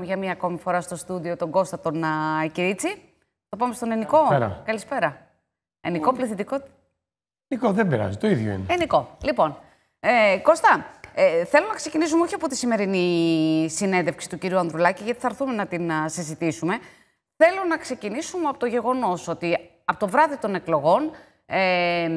για μία ακόμη φορά στο στούντιο τον Κώστα τον uh, Κυρίτσι. Θα πάμε στον Ενικό. Καλησπέρα. Καλησπέρα. Ενικό, πληθυντικό. Νικό, δεν πειράζει, το ίδιο είναι. Ενικό. Λοιπόν, ε, Κώστα, ε, θέλω να ξεκινήσουμε όχι από τη σημερινή συνέντευξη του κυρίου Ανδρουλάκη, γιατί θα έρθουμε να την συζητήσουμε. Θέλω να ξεκινήσουμε από το γεγονός ότι από το βράδυ των εκλογών ε,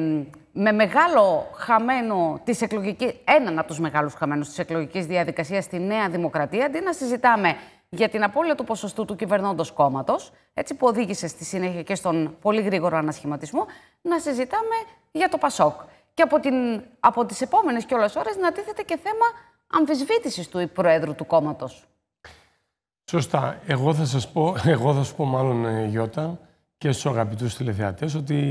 με μεγάλο χαμένο της εκλογικής, έναν από τους μεγάλους χαμένους της εκλογικής διαδικασίας στη Νέα Δημοκρατία, αντί να συζητάμε για την απώλεια του ποσοστού του κυβερνώντος κόμματος, έτσι που οδήγησε στη συνέχεια και στον πολύ γρήγορο ανασχηματισμό, να συζητάμε για το Πασόκ. Και από, την, από τις επόμενες κιόλας ώρες να τίθεται και θέμα αμφισβήτησης του Προέδρου του κόμματος. Σωστά. Εγώ θα σας πω, εγώ θα σου πω μάλλον ε, Γιώτα και στους αγαπητούς τηλεθεατές ότι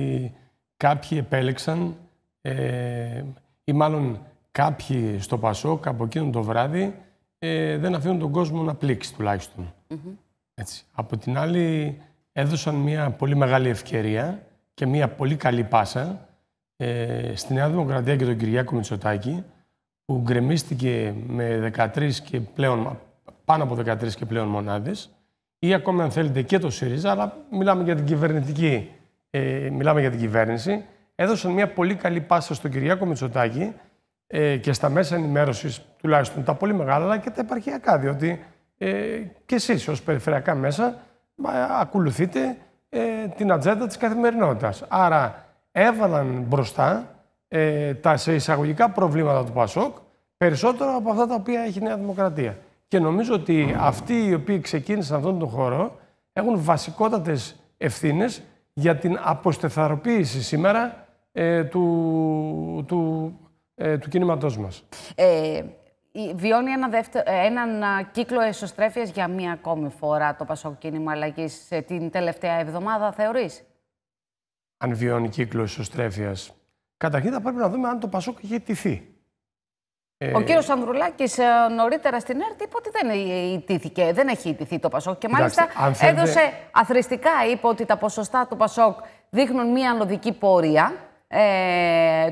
Κάποιοι επέλεξαν, ε, ή μάλλον κάποιοι στο Πασόκ από εκείνο το βράδυ, ε, δεν αφήνουν τον κόσμο να πλήξει τουλάχιστον. Έτσι. Από την άλλη, έδωσαν μια πολύ μεγάλη ευκαιρία και μια πολύ καλή πάσα ε, στη Νέα Δημοκρατία και τον Κυριάκο Μητσοτάκη, που γκρεμίστηκε με 13 και πλέον, πάνω από 13 και πλέον μονάδες, ή ακόμα αν θέλετε και το ΣΥΡΙΖΑ, αλλά μιλάμε για την κυβερνητική ε, μιλάμε για την κυβέρνηση, έδωσαν μια πολύ καλή πάσα στον Κυριάκο Μητσοτάκη ε, και στα μέσα ενημέρωσης, τουλάχιστον τα πολύ μεγάλα, αλλά και τα επαρχιακά. Διότι ε, και εσείς ως περιφερειακά μέσα μα, ακολουθείτε ε, την ατζέντα της καθημερινότητας. Άρα έβαλαν μπροστά ε, τα σε εισαγωγικά προβλήματα του ΠΑΣΟΚ περισσότερο από αυτά τα οποία έχει η Νέα Δημοκρατία. Και νομίζω ότι αυτοί οι οποίοι ξεκίνησαν αυτόν τον χώρο έχουν βασικότατες ευθύνες για την αποστεθαροποίηση σήμερα ε, του, του, ε, του κίνηματός μας. Ε, βιώνει ένα ε, έναν κύκλο εσωστρέφειας για μία ακόμη φορά το Πασόκ Κίνημα Αλλαγής ε, την τελευταία εβδομάδα, θεωρείς? Αν βιώνει κύκλο εσωστρέφειας. Καταρχήν θα πρέπει να δούμε αν το Πασόκ έχει τυθεί. Ε, ο κύριος Ανδρουλάκης ε, νωρίτερα στην ΕΡΤ είπε ότι δεν δεν έχει ιτηθεί το Πασόκ. Και μάλιστα έδωσε αθρηστικά, είπε ότι τα ποσοστά του Πασόκ δείχνουν μια ανωδική πορεία ε,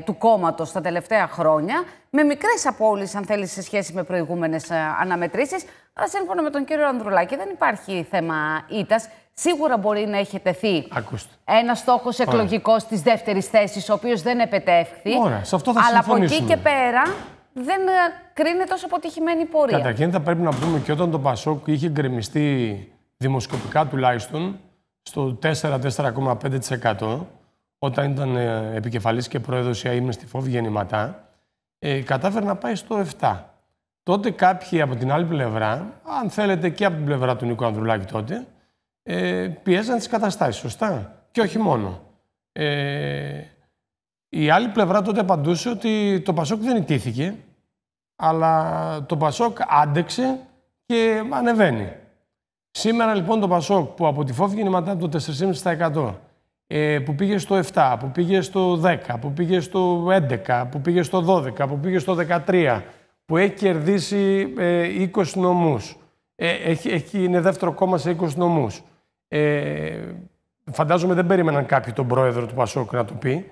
του κόμματος τα τελευταία χρόνια, με μικρές απόλυε, αν θέλεις, σε σχέση με προηγούμενες αναμετρήσει. Αλλά σύμφωνα με τον κύριο Ανδρουλάκη, δεν υπάρχει θέμα ήττας. Σίγουρα μπορεί να έχει τεθεί ένα στόχο εκλογικός της δεύτερης θέσης, ο οποίος δεν επετεύχθη. αλλά από εκεί και πέρα δεν ε, κρίνεται τόσο αποτυχημένη πορεία. Καταρχήν θα πρέπει να πούμε και όταν το Πασόκ είχε γκρεμιστεί δημοσκοπικά τουλάχιστον στο 4-4,5% όταν ήταν ε, επικεφαλής και πρόεδρος η στη ΦΟΒ γεννηματά, ε, κατάφερε να πάει στο 7%. Τότε κάποιοι από την άλλη πλευρά, αν θέλετε και από την πλευρά του Νίκο Ανδρουλάκη τότε, ε, πιέζαν τις καταστάσεις, σωστά. Και όχι μόνο. Ε, η άλλη πλευρά τότε απαντούσε ότι το Πασόκ δεν ιτήθηκε, αλλά το Πασόκ άντεξε και ανεβαίνει. Σήμερα λοιπόν το Πασόκ που από τη φόβη γεννηματά το 4,5% ε, που πήγε στο 7, που πήγε στο 10, που πήγε στο 11, που πήγε στο 12, που πήγε στο 13, που έχει κερδίσει 20 ε, νομούς, ε, έχει, έχει, είναι δεύτερο κόμμα σε 20 νομούς. φαντάζομαι δεν περίμεναν κάποιοι τον πρόεδρο του Πασόκ να το πει.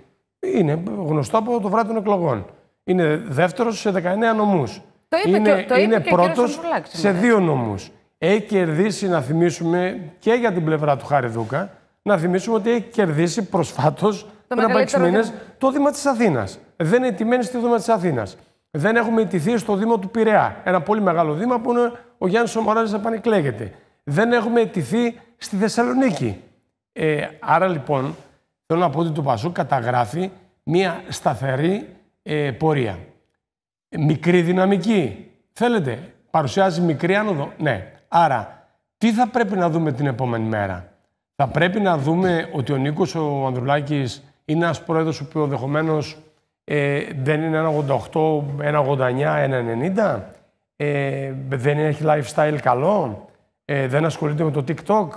Είναι γνωστό από το βράδυ των εκλογών. Είναι δεύτερος σε 19 νομούς. Το είπε είναι, και, είναι πρώτο σε ναι. δύο νομούς. Έχει κερδίσει, να θυμίσουμε και για την πλευρά του Χάρη Δούκα, να θυμίσουμε ότι έχει κερδίσει προσφάτως πριν από 6 μήνε το Δήμα της Αθήνας. Δεν είναι τιμένη στη Δήμα της Αθήνας. Δεν έχουμε ετηθεί στο Δήμο του Πειραιά. Ένα πολύ μεγάλο Δήμα που είναι ο Γιάννης Ομοράζη επανεκλέγεται. Δεν έχουμε ετηθεί στη Θεσσαλονίκη. Ε, άρα λοιπόν θέλω να πω ότι το Πασόκ καταγράφει μια σταθερή ε, πορεία. Μικρή δυναμική. Θέλετε, παρουσιάζει μικρή άνοδο. Ναι. Άρα, τι θα πρέπει να δούμε την επόμενη μέρα. Θα πρέπει να δούμε ότι ο Νίκος ο Ανδρουλάκης είναι ένας πρόεδρος ο οποίος δεχομένως ε, δεν είναι 1,88, 1,89, 1,90. Ε, δεν έχει lifestyle καλό. Ε, δεν ασχολείται με το TikTok.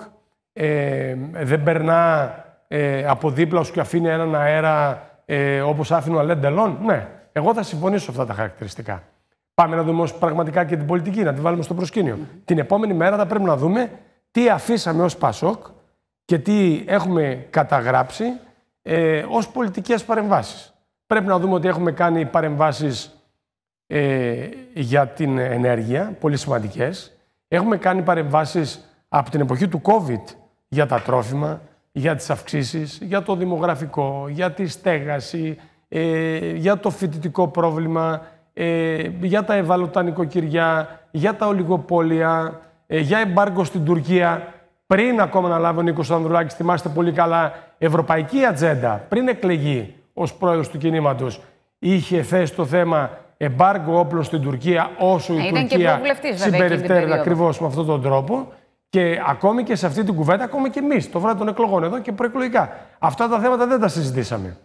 Ε, δεν περνά ε, από δίπλα σου και αφήνει έναν αέρα ε, όπως άφηνε ο Αλέν Τελών. Ναι, εγώ θα συμφωνήσω σε αυτά τα χαρακτηριστικά. Πάμε να δούμε όμως πραγματικά και την πολιτική, να τη βάλουμε στο προσκηνιο Την επόμενη μέρα θα πρέπει να δούμε τι αφήσαμε ως Πασόκ και τι έχουμε καταγράψει ε, ως πολιτικές παρεμβάσεις. Πρέπει να δούμε ότι έχουμε κάνει παρεμβάσεις ε, για την ενέργεια, πολύ σημαντικές. Έχουμε κάνει παρεμβάσεις από την εποχή του COVID για τα τρόφιμα, για τις αυξήσεις, για το δημογραφικό, για τη στέγαση, ε, για το φοιτητικό πρόβλημα, ε, για τα ευάλωτα νοικοκυριά, για τα ολιγοπόλια, ε, για εμπάργκο στην Τουρκία. Πριν ακόμα να λάβει ο Νίκος Ανδρουλάκης, θυμάστε πολύ καλά, ευρωπαϊκή ατζέντα, πριν εκλεγεί ως πρόεδρος του κινήματος, είχε θέσει το θέμα εμπάργκο όπλων στην Τουρκία όσο η ε, Ήταν Τουρκία συμπεριφέρει ακριβώς με αυτόν τον τρόπο. Και ακόμη και σε αυτή την κουβέντα, ακόμη και εμείς, το βράδυ των εκλογών εδώ και προεκλογικά. Αυτά τα θέματα δεν τα συζητήσαμε.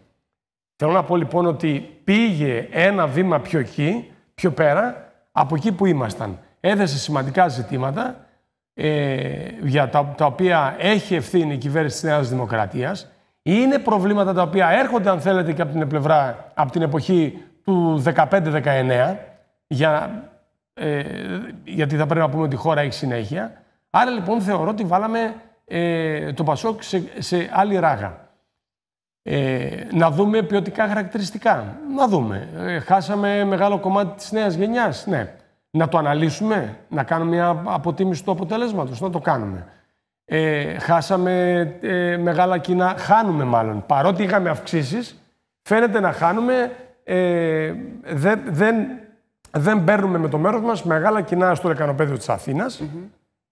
Θέλω να πω λοιπόν ότι πήγε ένα βήμα πιο εκεί, πιο πέρα, από εκεί που ήμασταν. Έθεσε σημαντικά ζητήματα ε, για τα, τα οποία έχει ευθύνη η κυβέρνηση της Νέας Δημοκρατίας, Είναι προβλήματα τα οποία έρχονται, αν θέλετε, και από την, πλευρά, από την εποχή του 15-19, για, ε, γιατί θα πρέπει να πούμε ότι η χώρα έχει συνέχεια. Άρα λοιπόν θεωρώ ότι βάλαμε ε, το Πασόκ σε, άλλη ράγα. Ε, να δούμε ποιοτικά χαρακτηριστικά. Να δούμε. Ε, χάσαμε μεγάλο κομμάτι της νέας γενιάς. Ναι. Να το αναλύσουμε, να κάνουμε μια αποτίμηση του αποτελέσματος, να το κάνουμε. Ε, χάσαμε μεγάλα κοινά, χάνουμε μάλλον. Παρότι είχαμε αυξήσεις, φαίνεται να χάνουμε, ε, δεν, δεν, παίρνουμε με το μέρος μας μεγάλα κοινά στο λεκανοπέδιο της αθηνας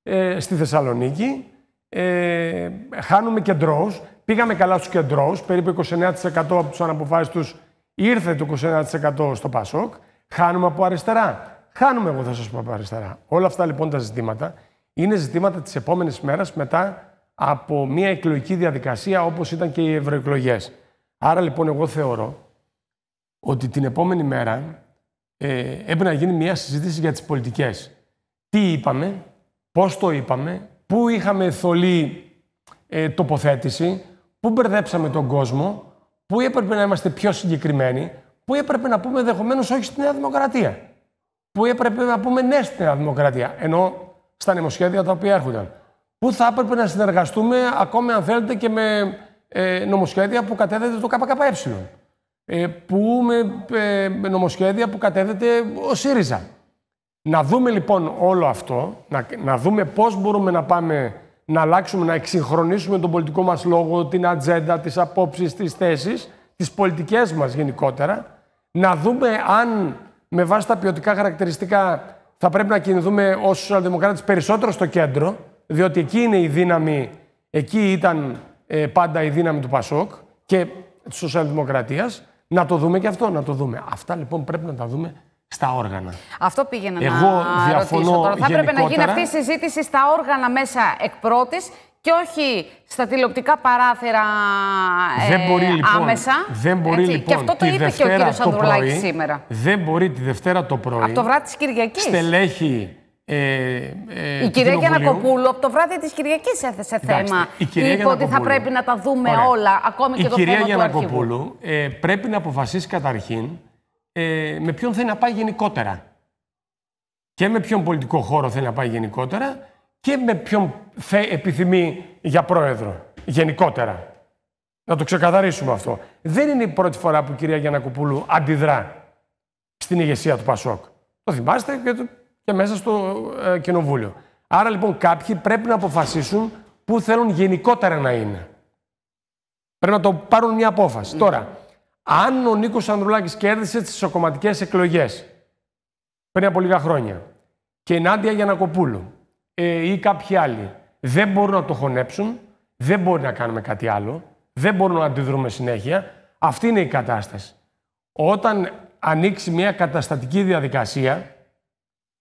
ε, στη Θεσσαλονίκη. Ε, χάνουμε κεντρώους, Πήγαμε καλά στους κεντρώους, Περίπου 29% από τους αναποφάσιστους ήρθε το 29% στο ΠΑΣΟΚ. Χάνουμε από αριστερά. Χάνουμε, εγώ θα σας πω από αριστερά. Όλα αυτά λοιπόν τα ζητήματα είναι ζητήματα της επόμενης μέρας μετά από μια εκλογική διαδικασία όπως ήταν και οι ευρωεκλογές. Άρα λοιπόν εγώ θεωρώ ότι την επόμενη μέρα ε, έπρεπε να γίνει μια συζήτηση για τις πολιτικές. Τι είπαμε, πώς το είπαμε, πού είχαμε θολή ε, τοποθέτηση, πού μπερδέψαμε τον κόσμο, πού έπρεπε να είμαστε πιο συγκεκριμένοι, πού έπρεπε να πούμε ενδεχομένως όχι στη Νέα Δημοκρατία. Πού έπρεπε να πούμε ναι στη Νέα Δημοκρατία, ενώ στα νομοσχέδια τα οποία έρχονταν. Πού θα έπρεπε να συνεργαστούμε, ακόμη αν θέλετε, και με ε, νομοσχέδια που κατέθεται το ΚΚΕ. Ε, που με, νομοσχέδια που κατέθεται ο ΣΥΡΙΖΑ. Να δούμε λοιπόν όλο αυτό, να, να δούμε πώς μπορούμε να πάμε να αλλάξουμε, να εξυγχρονίσουμε τον πολιτικό μας λόγο, την ατζέντα, τις απόψεις, τις θέσεις, τις πολιτικές μας γενικότερα, να δούμε αν με βάση τα ποιοτικά χαρακτηριστικά θα πρέπει να κινηθούμε ως σοσιαλδημοκράτες περισσότερο στο κέντρο, διότι εκεί είναι η δύναμη, εκεί ήταν ε, πάντα η δύναμη του Πασόκ και της σοσιαλδημοκρατίας, να το δούμε και αυτό, να το δούμε. Αυτά λοιπόν πρέπει να τα δούμε στα όργανα. Αυτό πήγαινα Εγώ να διαφωνώ ρωτήσω τώρα. Θα έπρεπε να γίνει αυτή η συζήτηση στα όργανα μέσα εκ πρώτης και όχι στα τηλεοπτικά παράθυρα ε, δεν μπορεί, λοιπόν, άμεσα. Δεν μπορεί λοιπόν. Και αυτό το είπε και ο κύριο Ανδρουλάκης σήμερα. Δεν μπορεί τη Δευτέρα το πρωί. Από το βράδυ της Κυριακής. Στελέχη. Ε, ε, η κυρία Γιανακοπούλου από το βράδυ της Κυριακής έθεσε θέμα. Η είπε ότι θα πρέπει να τα δούμε όλα, ακόμη και το θέμα Η κυρία Γιανακοπούλου ε, πρέπει να αποφασίσει καταρχήν ε, με ποιον θέλει να πάει γενικότερα. Και με ποιον πολιτικό χώρο θέλει να πάει γενικότερα και με ποιον επιθυμεί για πρόεδρο γενικότερα. Να το ξεκαθαρίσουμε αυτό. Δεν είναι η πρώτη φορά που η κυρία Γιανακοπούλου αντιδρά στην ηγεσία του Πασόκ. Το θυμάστε και, το, και μέσα στο ε, κοινοβούλιο. Άρα λοιπόν κάποιοι πρέπει να αποφασίσουν πού θέλουν γενικότερα να είναι. Πρέπει να το πάρουν μια απόφαση. Τώρα, αν ο Νίκος Ανδρουλάκης κέρδισε τις σοκοματικές εκλογές πριν από λίγα χρόνια και η Νάντια Γιανακοπούλου ε, ή κάποιοι άλλοι δεν μπορούν να το χωνέψουν, δεν μπορεί να κάνουμε κάτι άλλο, δεν μπορούμε να αντιδρούμε συνέχεια. Αυτή είναι η κατάσταση. Όταν ανοίξει μια καταστατική διαδικασία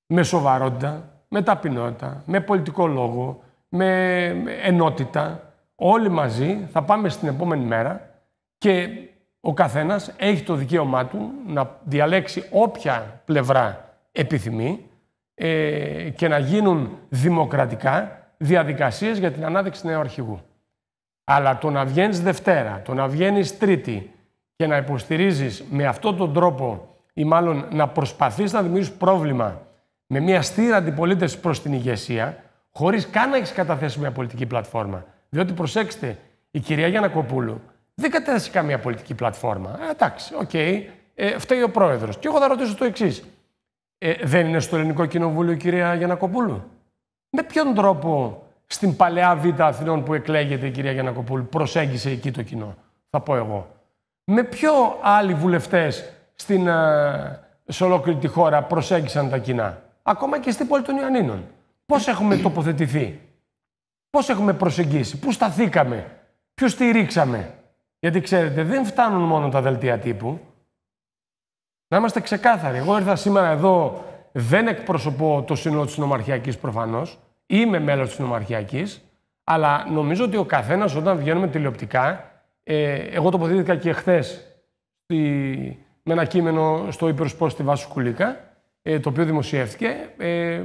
με σοβαρότητα, με ταπεινότητα, με πολιτικό λόγο, με ενότητα, όλοι μαζί θα πάμε στην επόμενη μέρα και ο καθένας έχει το δικαίωμά του να διαλέξει όποια πλευρά επιθυμεί ε, και να γίνουν δημοκρατικά διαδικασίες για την ανάδειξη νέου αρχηγού. Αλλά το να βγαίνεις Δευτέρα, το να βγαίνεις Τρίτη και να υποστηρίζεις με αυτόν τον τρόπο ή μάλλον να προσπαθείς να δημιουργήσεις πρόβλημα με μια στήρα αντιπολίτευσης προς την ηγεσία, χωρίς καν να έχεις καταθέσει μια πολιτική πλατφόρμα. Διότι προσέξτε, η κυρία Γιανακοπούλου δεν κατέθεσε καμία πολιτική πλατφόρμα. Ε, εντάξει, οκ. Okay. Ε, φταίει ο πρόεδρος. Και εγώ θα ρωτήσω το εξής. Ε, δεν είναι στο ελληνικό κοινοβούλιο η κυρία Γιανακοπούλου. Με ποιον τρόπο στην παλαιά Β' Αθηνών που εκλέγεται η κυρία Γιανακοπούλου προσέγγισε εκεί το κοινό, θα πω εγώ. Με ποιο άλλοι βουλευτές ε, σε ολόκληρη τη χώρα προσέγγισαν τα κοινά. Ακόμα και στην πόλη των Ιωαννίνων. Πώς έχουμε τοποθετηθεί, πώς έχουμε προσεγγίσει, πού σταθήκαμε, ποιους στηρίξαμε. Γιατί ξέρετε, δεν φτάνουν μόνο τα δελτία τύπου. Να είμαστε ξεκάθαροι. Εγώ ήρθα σήμερα εδώ, δεν εκπροσωπώ το σύνολο της νομαρχιακή προφανώς. Είμαι μέλος της νομαρχιακή. Αλλά νομίζω ότι ο καθένας όταν βγαίνουμε τηλεοπτικά. Ε, εγώ τοποθετήθηκα και χθες με ένα κείμενο στο υπεροσπό στη Βάσου Κουλίκα, ε, το οποίο δημοσιεύτηκε. Ε,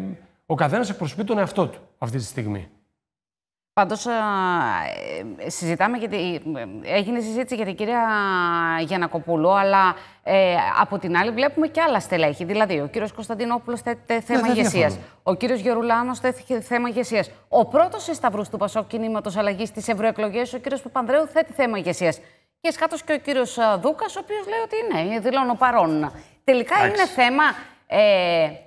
ο καθένας εκπροσωπεί τον εαυτό του αυτή τη στιγμή. Πάντως, ε, συζητάμε γιατί ε, έγινε συζήτηση για την κυρία Γιανακοπούλου, αλλά ε, από την άλλη βλέπουμε και άλλα στελέχη. Δηλαδή, ο κύριος Κωνσταντινόπουλος θέτει ναι, θέμα ηγεσίας. Ο κύριος Γερουλάνος θέτει θέμα ηγεσίας. Ο πρώτος εσταυρούς του Πασόκ κινήματος αλλαγής στις ευρωεκλογές, ο κύριος Παπανδρέου, θέτει θέμα ηγεσίας. Και σκάτω και ο κύριος Δούκας, ο οποίος λέει ότι είναι, δηλώνω παρόν. Τελικά είναι θέμα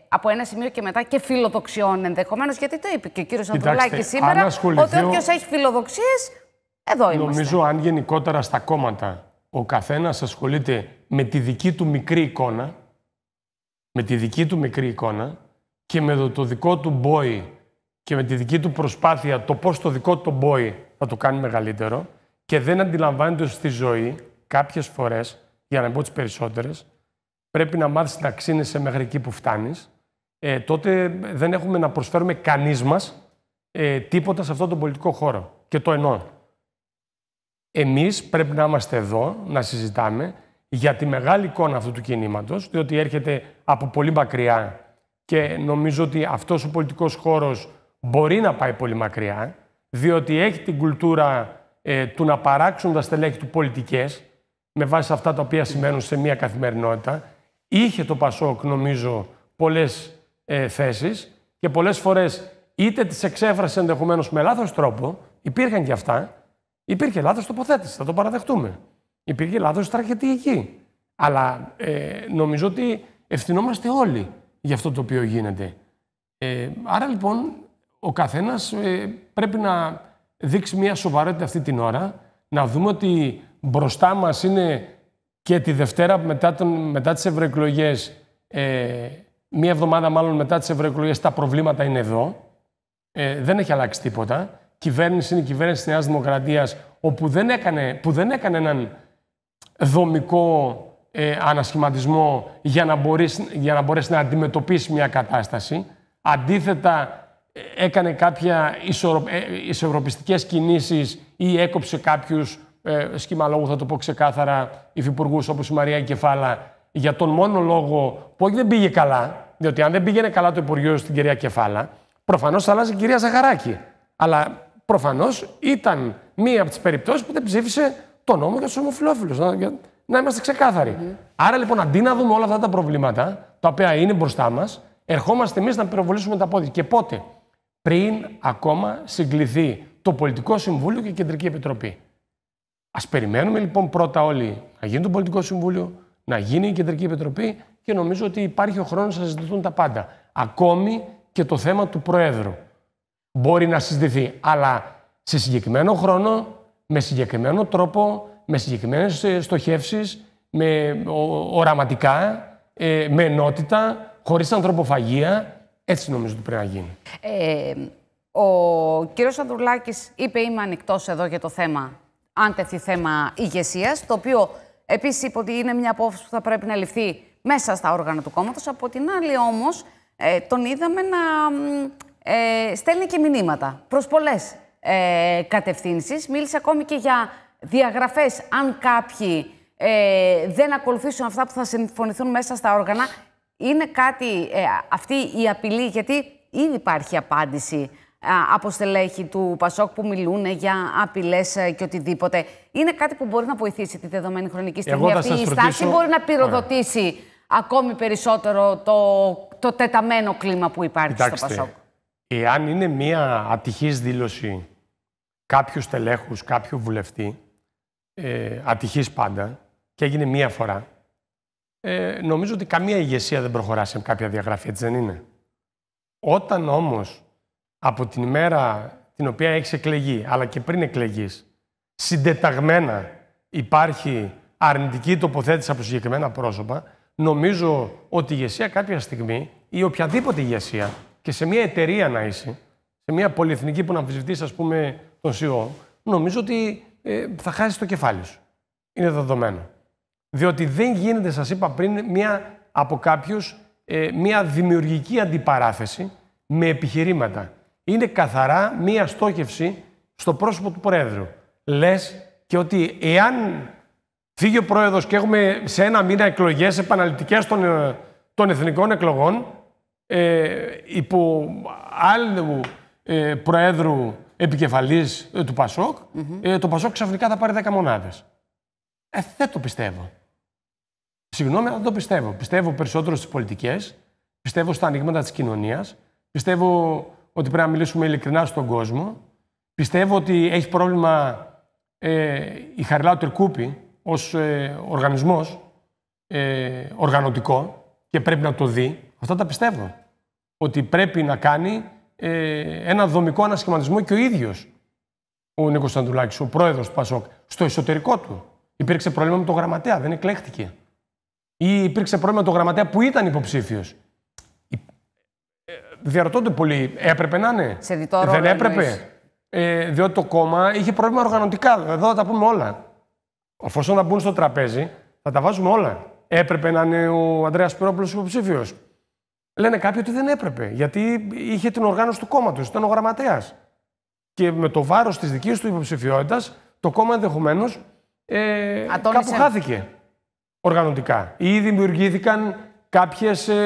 από ένα σημείο και μετά και φιλοδοξιών ενδεχομένως. Γιατί το είπε και ο κύριος Ανδρουλάκη σήμερα, ότι όποιος έχει φιλοδοξίες, εδώ είμαστε. Νομίζω, αν γενικότερα στα κόμματα ο καθένας ασχολείται με τη δική του μικρή εικόνα, με τη δική του μικρή εικόνα και με το δικό του μπόι και με τη δική του προσπάθεια το πώς το δικό του μπόι θα το κάνει μεγαλύτερο και δεν αντιλαμβάνεται στη ζωή κάποιες φορές, για να μην πω τις περισσότερες, πρέπει να μάθεις να ξύνεσαι μέχρι εκεί που φτάνεις. Ε, τότε δεν έχουμε να προσφέρουμε κανείς μας ε, τίποτα σε αυτόν τον πολιτικό χώρο. Και το εννοώ. Εμείς πρέπει να είμαστε εδώ, να συζητάμε για τη μεγάλη εικόνα αυτού του κινήματος διότι έρχεται από πολύ μακριά και νομίζω ότι αυτός ο πολιτικός χώρος μπορεί να πάει πολύ μακριά, διότι έχει την κουλτούρα ε, του να παράξουν τα στελέχη του πολιτικές με βάση αυτά τα οποία σημαίνουν σε μια καθημερινότητα. Είχε το Πασόκ, νομίζω, πολλές ε, θέσεις και πολλές φορές είτε τις εξέφρασε ενδεχομένως με λάθος τρόπο, υπήρχαν και αυτά, υπήρχε λάθος τοποθέτηση, θα το παραδεχτούμε. Υπήρχε λάθος στρατηγική. Αλλά ε, νομίζω ότι ευθυνόμαστε όλοι για αυτό το οποίο γίνεται. Ε, άρα λοιπόν ο καθένας ε, πρέπει να δείξει μια σοβαρότητα αυτή την ώρα, να δούμε ότι μπροστά μας είναι και τη Δευτέρα μετά, τον, μετά τις ευρωεκλογές ε, μία εβδομάδα μάλλον μετά τις ευρωεκλογές, τα προβλήματα είναι εδώ. Ε, δεν έχει αλλάξει τίποτα. Κυβέρνηση είναι η κυβέρνηση της Νέας Δημοκρατίας, όπου δεν έκανε, που δεν έκανε έναν δομικό ε, ανασχηματισμό για να, μπορείς, για να μπορέσει να αντιμετωπίσει μια κατάσταση. Αντίθετα, έκανε κάποια ισορο, ε, κινήσει κινήσεις ή έκοψε κάποιους, ε, σχήμα λόγου θα το πω ξεκάθαρα, υφυπουργούς όπως η Μαρία Κεφάλα, για τον μόνο λόγο που όχι δεν πήγε καλά, διότι αν δεν πήγαινε καλά το Υπουργείο στην κυρία Κεφάλα, προφανώς θα αλλάζει η κυρία Ζαχαράκη. Αλλά προφανώς ήταν μία από τις περιπτώσεις που δεν ψήφισε το νόμο για τους ομοφυλόφιλους. Να, είμαστε ξεκάθαροι. Mm. Άρα λοιπόν, αντί να δούμε όλα αυτά τα προβλήματα, τα οποία είναι μπροστά μας, ερχόμαστε εμείς να πυροβολήσουμε τα πόδια. Και πότε, πριν ακόμα συγκληθεί το Πολιτικό Συμβούλιο και η Κεντρική Επιτροπή. Ας περιμένουμε λοιπόν πρώτα όλοι να γίνει το Πολιτικό Συμβούλιο, να γίνει η Κεντρική Επιτροπή και νομίζω ότι υπάρχει ο χρόνος να συζητηθούν τα πάντα. Ακόμη και το θέμα του Προέδρου μπορεί να συζητηθεί, αλλά σε συγκεκριμένο χρόνο, με συγκεκριμένο τρόπο, με συγκεκριμένες ε, στοχεύσεις, με οραματικά, ε, με ενότητα, χωρίς ανθρωποφαγία. Έτσι νομίζω ότι πρέπει να γίνει. Ε, ο κύριος Ανδρουλάκης είπε είμαι ανοιχτός εδώ για το θέμα, αν τεθεί θέμα ηγεσίας, το οποίο επίσης είπε ότι είναι μια απόφαση που θα πρέπει να ληφθεί μέσα στα όργανα του κόμματος. Από την άλλη, όμως, ε, τον είδαμε να ε, στέλνει και μηνύματα προς πολλές ε, κατευθύνσεις. Μίλησε ακόμη και για διαγραφές, αν κάποιοι ε, δεν ακολουθήσουν αυτά που θα συμφωνηθούν μέσα στα όργανα. Είναι κάτι ε, αυτή η απειλή, γιατί ήδη υπάρχει απάντηση από στελέχη του Πασόκ που μιλούν για απειλές ε, και οτιδήποτε. Είναι κάτι που μπορεί να βοηθήσει τη δεδομένη χρονική στιγμή. Αυτή η στάση μπορεί να πυροδοτήσει ακόμη περισσότερο το, το τεταμένο κλίμα που υπάρχει Κοιτάξτε, στο Πασόκ. Εάν είναι μία ατυχής δήλωση κάποιου τελέχους, κάποιου βουλευτή, ε, ατυχής πάντα, και έγινε μία φορά, ε, νομίζω ότι καμία ηγεσία δεν προχωρά σε κάποια διαγραφή, έτσι δεν είναι. Όταν όμως από την ημέρα την οποία έχεις εκλεγεί, αλλά και πριν εκλεγείς, συντεταγμένα υπάρχει αρνητική τοποθέτηση από συγκεκριμένα πρόσωπα, Νομίζω ότι η ηγεσία κάποια στιγμή ή οποιαδήποτε ηγεσία και σε μια εταιρεία να είσαι, σε μια πολυεθνική που να αμφισβητήσει, ας πούμε, τον CEO, νομίζω ότι ε, θα χάσεις το κεφάλι σου. Είναι δεδομένο. Διότι δεν γίνεται, σας είπα πριν, μια, από κάποιους ε, μια δημιουργική αντιπαράθεση με επιχειρήματα. Είναι καθαρά μια στόχευση στο πρόσωπο του Προέδρου. Λες και ότι εάν φύγει ο πρόεδρος και έχουμε σε ένα μήνα εκλογές επαναληπτικές των, ε, των εθνικών εκλογών ε, υπό άλλου ε, προέδρου επικεφαλής ε, του Πασόκ, ε, το Πασόκ ξαφνικά θα πάρει 10 μονάδες. Ε, δεν το πιστεύω. Συγγνώμη, δεν το πιστεύω. Πιστεύω περισσότερο στις πολιτικές, πιστεύω στα ανοίγματα της κοινωνίας, πιστεύω ότι πρέπει να μιλήσουμε ειλικρινά στον κόσμο. Πιστεύω ότι έχει πρόβλημα ε, η Χαριλάου Τερκούπη, ως ε, οργανισμός ε, οργανωτικό και πρέπει να το δει, αυτά τα πιστεύω. Ότι πρέπει να κάνει ε, ένα δομικό ανασχηματισμό και ο ίδιος ο Νίκος Σαντουλάκης, ο πρόεδρος του ΠΑΣΟΚ, στο εσωτερικό του. Υπήρξε πρόβλημα με τον γραμματέα, δεν εκλέχτηκε. Ή υπήρξε πρόβλημα με τον γραμματέα που ήταν υποψήφιος. Ε, διαρωτώνται πολύ, έπρεπε να είναι. Σε δεν έπρεπε. Ε, διότι το κόμμα είχε πρόβλημα οργανωτικά. Εδώ θα τα πούμε όλα αφού να μπουν στο τραπέζι, θα τα βάζουμε όλα. Έπρεπε να είναι ο Ανδρέας Πυρόπουλος υποψήφιος. Λένε κάποιοι ότι δεν έπρεπε, γιατί είχε την οργάνωση του κόμματος, ήταν ο γραμματέας. Και με το βάρος της δικής του υποψηφιότητας, το κόμμα ενδεχομένως ε, κάπου χάθηκε οργανωτικά. Ή δημιουργήθηκαν κάποιες ε,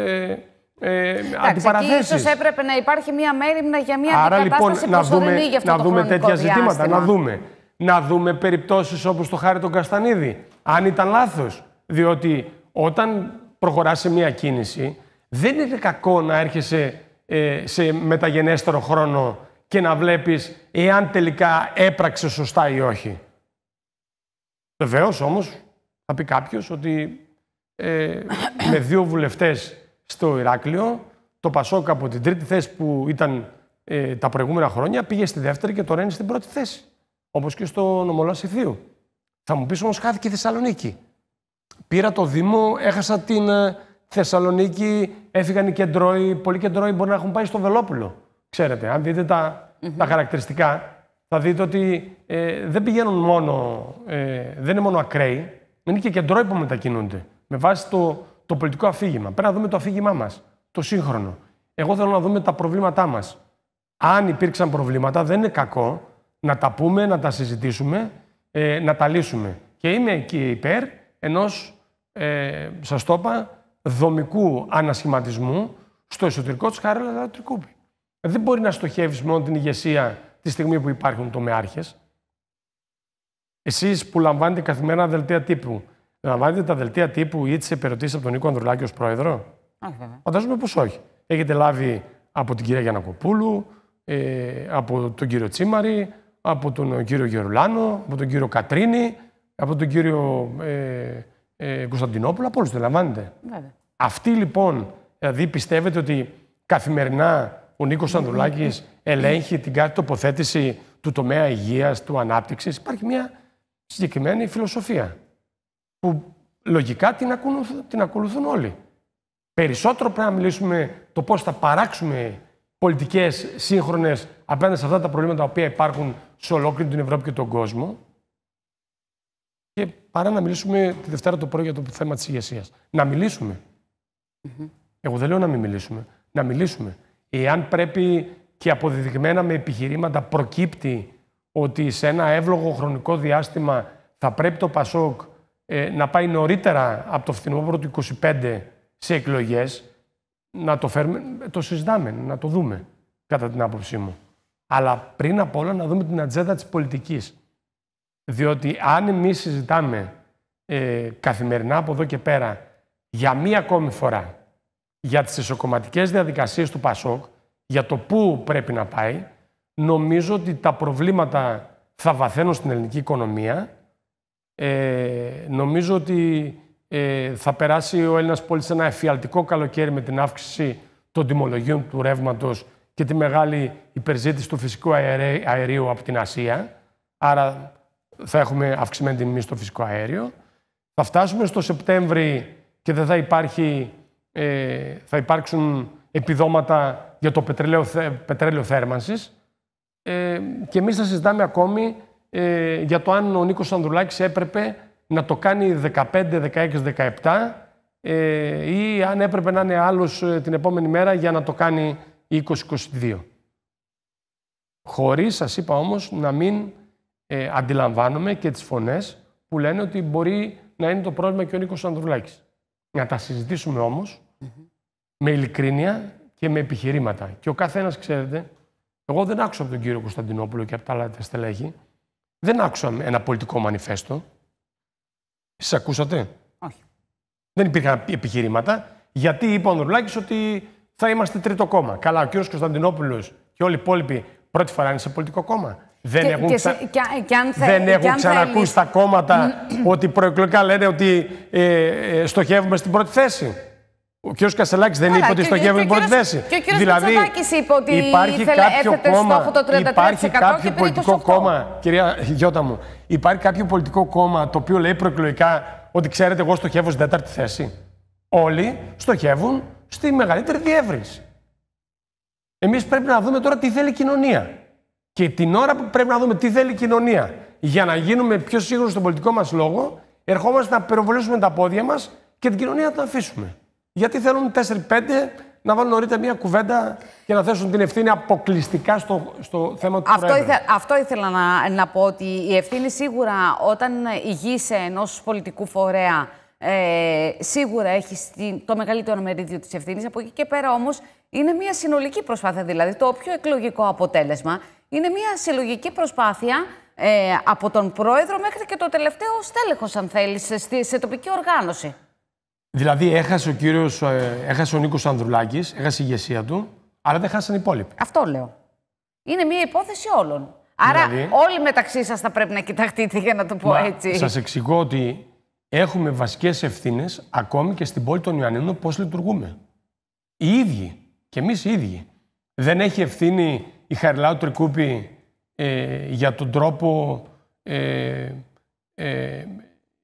ε, ε, αντιπαραθέσεις. Ίσως έπρεπε να υπάρχει μια μέρημνα για μια Άρα, λοιπόν, να δούμε, να δούμε τέτοια διάστημα. ζητήματα. Να δούμε να δούμε περιπτώσεις όπως το χάρη τον Καστανίδη, αν ήταν λάθος. Διότι όταν προχωράς σε μια κίνηση, δεν είναι κακό να έρχεσαι ε, σε μεταγενέστερο χρόνο και να βλέπεις εάν τελικά έπραξε σωστά ή όχι. Βεβαίως όμως θα πει κάποιος ότι ε, με δύο βουλευτές στο Ηράκλειο, το Πασόκ από την τρίτη θέση που ήταν ε, τα προηγούμενα χρόνια πήγε στη δεύτερη και τώρα είναι στην πρώτη θέση. Όπως και στο νομό Λασιθίου. Θα μου πεις όμως χάθηκε η Θεσσαλονίκη. Πήρα το Δήμο, έχασα την ε, Θεσσαλονίκη, έφυγαν οι κεντρώοι. Πολλοί κεντρώοι μπορεί να έχουν πάει στο Βελόπουλο. Ξέρετε, αν δείτε τα, τα χαρακτηριστικά, θα δείτε ότι ε, δεν πηγαίνουν μόνο, ε, δεν είναι μόνο ακραίοι, είναι και κεντρώοι που μετακινούνται. Με βάση το, το πολιτικό αφήγημα. Πρέπει να δούμε το αφήγημά μας, το σύγχρονο. Εγώ θέλω να δούμε τα προβλήματά μας. Αν υπήρξαν προβλήματα, δεν είναι κακό να τα πούμε, να τα συζητήσουμε, ε, να τα λύσουμε. Και είμαι εκεί υπέρ ενός, ε, σας το είπα, δομικού ανασχηματισμού στο εσωτερικό της Χαρέλα Τρικούπη. Δεν μπορεί να στοχεύεις μόνο την ηγεσία τη στιγμή που υπάρχουν τομεάρχες. Εσείς που λαμβάνετε καθημερινά δελτία τύπου, λαμβάνετε τα δελτία τύπου ή τις επερωτήσεις από τον Νίκο Ανδρουλάκη ως πρόεδρο. Όχι Φαντάζομαι πως όχι. Έχετε λάβει από την κυρία Γιανακοπούλου, ε, από τον κύριο Τσίμαρη, από τον κύριο Γερουλάνο, από τον κύριο Κατρίνη, από τον κύριο ε, ε, Κωνσταντινόπουλο, από όλους το λαμβάνετε. Βέβαια. Αυτή λοιπόν, δηλαδή πιστεύετε ότι καθημερινά ο Νίκος Ανδρουλάκης ελέγχει την κάθε τοποθέτηση του τομέα υγείας, του ανάπτυξης. Υπάρχει μια συγκεκριμένη φιλοσοφία που λογικά την ακολουθούν, την ακολουθούν όλοι. Περισσότερο πρέπει να μιλήσουμε το πώς θα παράξουμε πολιτικές σύγχρονες απέναντι σε αυτά τα προβλήματα τα οποία υπάρχουν σε ολόκληρη την Ευρώπη και τον κόσμο. Και παρά να μιλήσουμε τη Δευτέρα το πρωί για το θέμα της ηγεσίας. Να μιλησουμε Εγώ δεν λέω να μην μιλήσουμε. Να μιλήσουμε. Εάν πρέπει και αποδεδειγμένα με επιχειρήματα προκύπτει ότι σε ένα εύλογο χρονικό διάστημα θα πρέπει το ΠΑΣΟΚ ε, να πάει νωρίτερα από το φθινόπωρο του 25 σε εκλογές, να το το συζητάμε, να το δούμε, κατά την άποψή μου. Αλλά πριν απ' όλα να δούμε την ατζέντα της πολιτικής. Διότι αν εμείς συζητάμε ε, καθημερινά από εδώ και πέρα για μία ακόμη φορά για τις ισοκομματικές διαδικασίες του ΠΑΣΟΚ, για το πού πρέπει να πάει, νομίζω ότι τα προβλήματα θα βαθαίνουν στην ελληνική οικονομία. Ε, νομίζω ότι ε, θα περάσει ο Έλληνας πολίτης ένα εφιαλτικό καλοκαίρι με την αύξηση των τιμολογίων του ρεύματος και τη μεγάλη υπερζήτηση του φυσικού αερίου από την Ασία, άρα θα έχουμε αυξημένη τιμή στο φυσικό αέριο. Θα φτάσουμε στο Σεπτέμβρη και δεν θα, υπάρχει, ε, θα υπάρξουν επιδόματα για το πετρέλαιο, πετρέλαιο θέρμανσης ε, και εμείς θα συζητάμε ακόμη ε, για το αν ο Νίκος Ανδρουλάκης έπρεπε να το κάνει 15, 16, 17 ή αν έπρεπε να είναι άλλος ε, την επόμενη μέρα για να το κάνει 2022. Χωρίς, σας είπα όμως, να μην ε, αντιλαμβάνομαι και τις φωνές που λένε ότι μπορεί να είναι το πρόβλημα και ο Νίκος Ανδρουλάκης. Να τα συζητήσουμε με ειλικρίνεια και με επιχειρήματα. Και ο καθένας, ξέρετε, εγώ δεν άκουσα από τον κύριο Κωνσταντινόπουλο και από τα άλλα τα στελέχη, δεν άκουσα ένα πολιτικό μανιφέστο. Σας ακούσατε. Όχι. Δεν υπήρχαν επιχειρήματα. Γιατί είπε ο Ανδρουλάκης ότι θα είμαστε τρίτο κόμμα. Καλά, ο κ. Κωνσταντινόπουλος και όλοι οι υπόλοιποι πρώτη φορά είναι σε πολιτικό κόμμα. Δεν έχουν, και, ε, δεν έχουν ξανακούσει τα κόμματα ότι προεκλογικά λένε ότι ε, ε, στοχεύουμε στην πρώτη θέση. Ο κ. Κασελάκης δεν Άρα, είπε ότι στοχεύουμε στην πρώτη θέση. Και ο κ. Δηλαδή, είπε ότι υπάρχει ήθελε, κάποιο κόμμα, στόχο το 33% υπάρχει κάποιο πολιτικό κόμμα, κυρία Γιώτα μου, υπάρχει κάποιο πολιτικό κόμμα το οποίο λέει προεκλογικά ότι ξέρετε, εγώ στοχεύω στην τέταρτη θέση. Όλοι στοχεύουν στη μεγαλύτερη διεύρυνση. Εμείς πρέπει να δούμε τώρα τι θέλει η κοινωνία. Και την ώρα που πρέπει να δούμε τι θέλει η κοινωνία για να γίνουμε πιο σίγουροι στον πολιτικό μας λόγο, ερχόμαστε να περιβολήσουμε τα πόδια μας και την κοινωνία να την αφήσουμε. Γιατί θέλουν 4-5 να βάλουν νωρίτερα μια κουβέντα και να θέσουν την ευθύνη αποκλειστικά στο, στο θέμα του αυτό αυτό ήθελα να, να πω, ότι η ευθύνη σίγουρα όταν ηγείσαι ενός πολιτικού φορέα ε, σίγουρα έχει το μεγαλύτερο μερίδιο της ευθύνης. Από εκεί και πέρα όμως είναι μια συνολική προσπάθεια. Δηλαδή, το πιο εκλογικό αποτέλεσμα είναι μια συλλογική προσπάθεια ε, από τον πρόεδρο μέχρι και το τελευταίο στέλεχος, αν θέλεις, σε, σε τοπική οργάνωση. Δηλαδή, έχασε ο, κύριος, ε, ο Νίκος Ανδρουλάκης, έχασε η ηγεσία του, αλλά δεν χάσαν οι υπόλοιποι. Αυτό λέω. Είναι μια υπόθεση όλων. Άρα, δηλαδή... όλοι μεταξύ σας θα πρέπει να κοιταχτείτε, για να το πω έτσι. Σας εξηγώ ότι έχουμε βασικές ευθύνες ακόμη και στην πόλη των Ιωαννίνων πώς λειτουργούμε. Οι ίδιοι και εμείς οι ίδιοι. Δεν έχει ευθύνη η Χαριλάου Τρικούπη ε, για τον τρόπο. Ε, ε,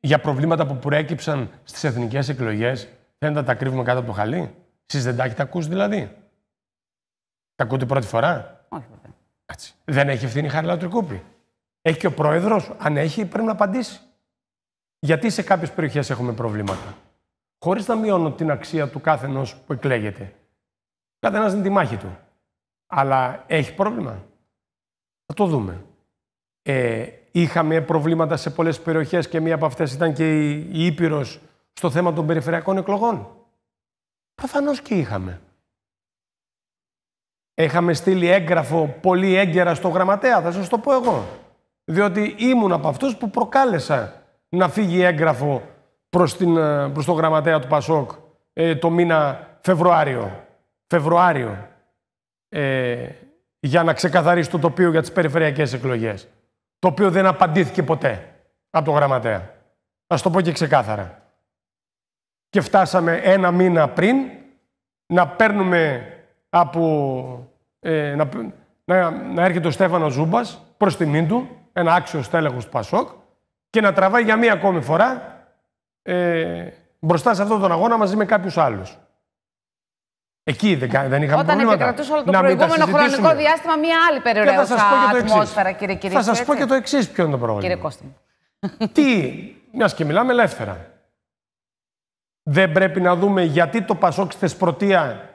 για προβλήματα που προέκυψαν στις εθνικές εκλογές. Δεν τα, τα κρύβουμε κάτω από το χαλί. Εσείς δεν τα έχετε ακούσει δηλαδή. Τα ακούτε πρώτη φορά. Όχι, Δεν έχει ευθύνη η Χαριλάου Τρικούπη. Έχει και ο πρόεδρος. Αν έχει, πρέπει να απαντήσει. Γιατί σε κάποιες περιοχές έχουμε προβλήματα. Χωρίς να μειώνω την αξία του κάθε ενός που εκλέγεται. Κάθε ένας είναι τη μάχη του. Αλλά έχει πρόβλημα. Θα το δούμε. Ε, είχαμε προβλήματα σε πολλές περιοχές και μία από αυτές ήταν και η, Ήπειρος Ήπειρος στο θέμα των περιφερειακών εκλογών. Προφανώς και είχαμε. Έχαμε στείλει έγγραφο πολύ έγκαιρα στο γραμματέα, θα σας το πω εγώ. Διότι ήμουν από αυτούς που προκάλεσα να φύγει έγγραφο προς, την, ε, προς τον γραμματέα του Πασόκ ε, το μήνα Φεβρουάριο. Φεβρουάριο. Ε, για να ξεκαθαρίσει το τοπίο για τις περιφερειακές εκλογές. Το οποίο δεν απαντήθηκε ποτέ από το γραμματέα. Να το πω και ξεκάθαρα. Και φτάσαμε ένα μήνα πριν να παίρνουμε από... Ε, να, να, έρχεται ο Στέφανος Ζούμπας προς τιμήν του, ένα άξιος τέλεχος του Πασόκ, και να τραβάει για μία ακόμη φορά ε, μπροστά σε αυτόν τον αγώνα μαζί με κάποιους άλλους. Εκεί δεν, δεν είχαμε Όταν προβλήματα. Όταν επικρατούσε όλο το να προηγούμενο χρονικό διάστημα μία άλλη περιοριακή ατμόσφαιρα, κύριε Κυρίκη. Θα σας πω και το εξής ποιο είναι το πρόβλημα. Κύριε Κώστα. Τι, μιας και μιλάμε ελεύθερα. Δεν πρέπει να δούμε γιατί το Πασόκ στη Σπρωτεία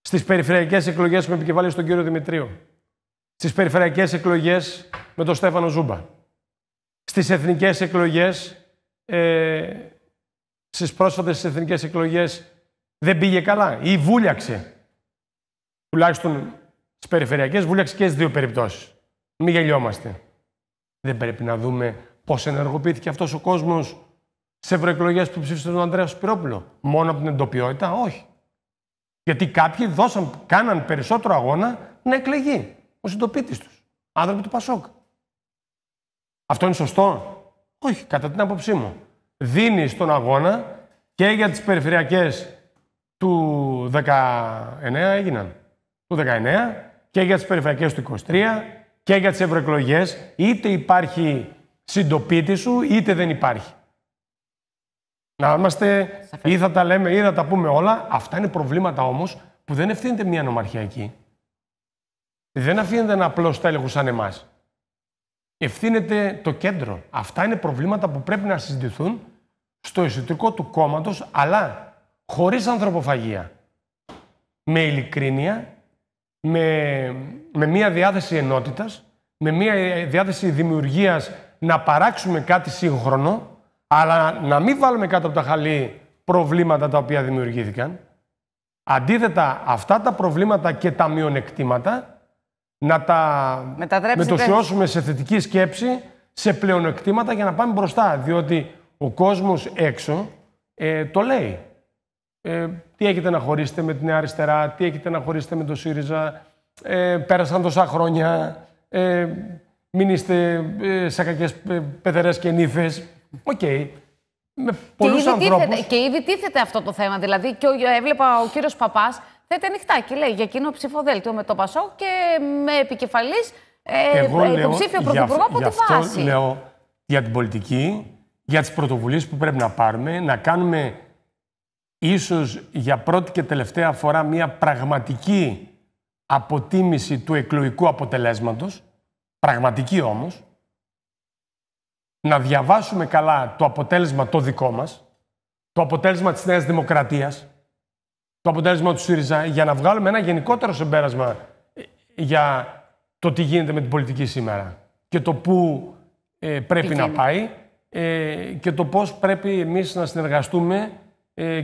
στις περιφερειακές εκλογές με επικεφαλής στον κύριο Δημητρίου. Στις περιφερειακές εκλογές με τον Στέφανο Ζούμπα στις εθνικές εκλογές, ε, στις πρόσφατες εθνικές εκλογές δεν πήγε καλά ή βούλιαξε. Τουλάχιστον στις περιφερειακές βούλιαξε και στις δύο περιπτώσεις. Μην γελιόμαστε. Δεν πρέπει να δούμε πώς ενεργοποιήθηκε αυτός ο κόσμος σε ευρωεκλογές που ψήφισε τον Ανδρέας Σπυρόπουλο. Μόνο από την εντοπιότητα, όχι. Γιατί κάποιοι δώσαν, κάναν περισσότερο αγώνα να εκλεγεί ο συντοπίτης τους. Άνθρωποι του Πασόκ. Αυτό είναι σωστό. Όχι, κατά την άποψή μου. Δίνει στον αγώνα και για τις περιφερειακές του 19 έγιναν. Του 19 και για τις περιφερειακές του 23 και για τις ευρωεκλογές. Είτε υπάρχει συντοπίτη σου είτε δεν υπάρχει. Να είμαστε ή θα τα λέμε ή θα τα πούμε όλα. Αυτά είναι προβλήματα όμως που δεν ευθύνεται μια εκεί. Δεν αφήνεται ένα απλό στέλεχος σαν εμάς ευθύνεται το κέντρο. Αυτά είναι προβλήματα που πρέπει να συζητηθούν στο εσωτερικό του κόμματος, αλλά χωρίς ανθρωποφαγία. Με ειλικρίνεια, με, μία διάθεση ενότητας, με μία διάθεση δημιουργίας να παράξουμε κάτι σύγχρονο, αλλά να μην βάλουμε κάτω από τα χαλή προβλήματα τα οποία δημιουργήθηκαν. Αντίθετα, αυτά τα προβλήματα και τα μειονεκτήματα να τα μετωσιώσουμε σε θετική σκέψη, σε πλεονεκτήματα για να πάμε μπροστά. Διότι ο κόσμος έξω ε, το λέει. Ε, τι έχετε να χωρίσετε με την Αριστερά, τι έχετε να χωρίσετε με το ΣΥΡΙΖΑ, ε, πέρασαν τόσα χρόνια, ε, μην είστε ε, σε κακές ε, πεθερές και νύφες. Οκ. Okay. Με πολλούς και ήδη, τίθεται, και ήδη τίθεται αυτό το θέμα. Δηλαδή, και έβλεπα ο κύριος Παπάς και λέει για κοινό ψηφοδέλτιο με το Πασό και με επικεφαλής ε, Εγώ υποψήφιο ε, πρωθυπουργό από τη βάση. Λέω για την πολιτική, για τις πρωτοβουλίες που πρέπει να πάρουμε, να κάνουμε ίσως για πρώτη και τελευταία φορά μια πραγματική αποτίμηση του εκλογικού αποτελέσματος, πραγματική όμως, να διαβάσουμε καλά το αποτέλεσμα το δικό μας, το αποτέλεσμα της Νέας Δημοκρατίας, το αποτέλεσμα του ΣΥΡΙΖΑ για να βγάλουμε ένα γενικότερο συμπέρασμα ε, για το τι γίνεται με την πολιτική σήμερα και το πού ε, πρέπει να πάει ε, και το πώς πρέπει εμείς να συνεργαστούμε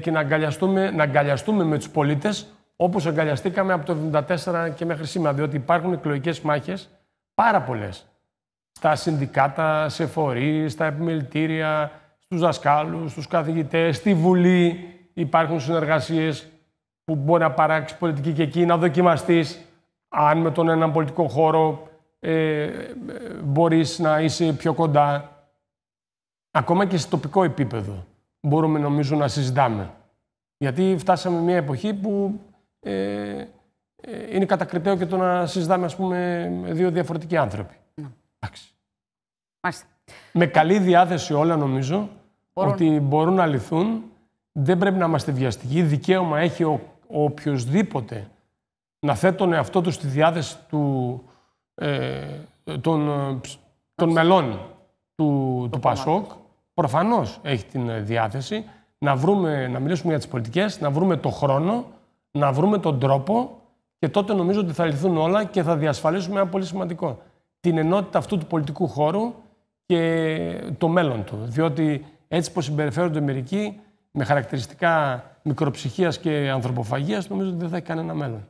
και να αγκαλιαστούμε, να αγκαλιαστούμε με τους πολίτες όπως αγκαλιαστήκαμε από το 1974 και μέχρι σήμερα, διότι υπάρχουν εκλογικές μάχες πάρα πολλές. Στα συνδικάτα, σε φορείς, στα επιμελητήρια, στους δασκάλους, στους καθηγητές, στη Βουλή υπάρχουν συνεργασίες που μπορεί να παράξεις πολιτική και εκεί, να δοκιμαστείς αν με τον έναν πολιτικό χώρο ε, μπορείς να είσαι πιο κοντά. Ακόμα και σε τοπικό επίπεδο μπορούμε νομίζω να συζητάμε. Γιατί φτάσαμε μια εποχή που ε, ε, είναι κατακριτέο και το να συζητάμε ας πούμε δύο διαφορετικοί άνθρωποι. Ναι. Μάλιστα. Με καλή διάθεση όλα νομίζω ότι μπορούν να λυθούν. Δεν πρέπει να είμαστε βιαστικοί. Δικαίωμα έχει ο ο οποιοδήποτε να θέτει αυτό εαυτό του στη διάθεση του, ε, των, ε, των μελών του, του ΠΑΣΟΚ, προφανώς έχει την διάθεση να, βρούμε, να μιλήσουμε για τις πολιτικές, να βρούμε το χρόνο, να βρούμε τον τρόπο και τότε νομίζω ότι θα λυθούν όλα και θα διασφαλίσουμε ένα πολύ σημαντικό. Την ενότητα αυτού του πολιτικού χώρου και το μέλλον του. Διότι έτσι που συμπεριφέρονται μερικοί, με χαρακτηριστικά μικροψυχίας και ανθρωποφαγίας, νομίζω ότι δεν θα έχει κανένα μέλλον.